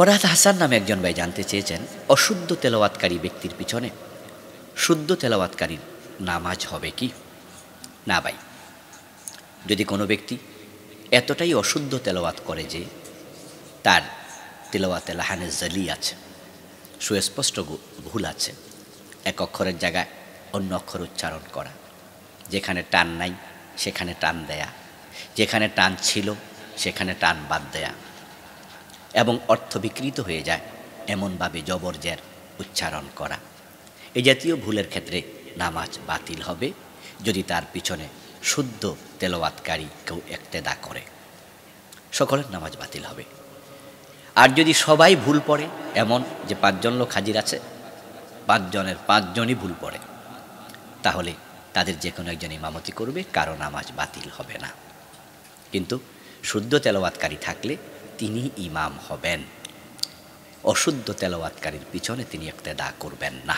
ফরাদ হাসান নামে একজন ভাই জানতে চেয়েছেন অশুদ্ধ তেলাওয়াতকারী ব্যক্তির পিছনে শুদ্ধ তেলাওয়াতকারীর নামাজ হবে কি না ভাই যদি কোনো ব্যক্তি এতটাই অশুদ্ধ তেলাওয়াত করে যে তার তেলাওয়াতে লাহানে জালি আছে সুস্পষ্ট ভুল আছে এক অক্ষরের জায়গায় অন্য অক্ষর উচ্চারণ করা যেখানে টান নাই সেখানে টান দেয়া যেখানে টান ছিল সেখানে টান বাদ দেয়া এবং অর্থ বিকৃত হয়ে যায় এমনভাবে জবরজের উচ্চারণ করা এ জাতীয় ভুলের ক্ষেত্রে নামাজ বাতিল হবে যদি তার পিছনে শুদ্ধ তেলোয়াতকারী কেউ একটেদা করে সকলের নামাজ বাতিল হবে আর যদি সবাই ভুল পড়ে এমন যে পাঁচজন লোক হাজির আছে পাঁচজনের পাঁচজনই ভুল পড়ে তাহলে তাদের যে কোনো একজন ইমামতি করবে কারো নামাজ বাতিল হবে না কিন্তু শুদ্ধ তেলাওয়াতকারী থাকলে তিনি ইমাম হবেন অশুদ্ধ তেলাওয়াতকারীর পিছনে তিনি একতেদা করবেন না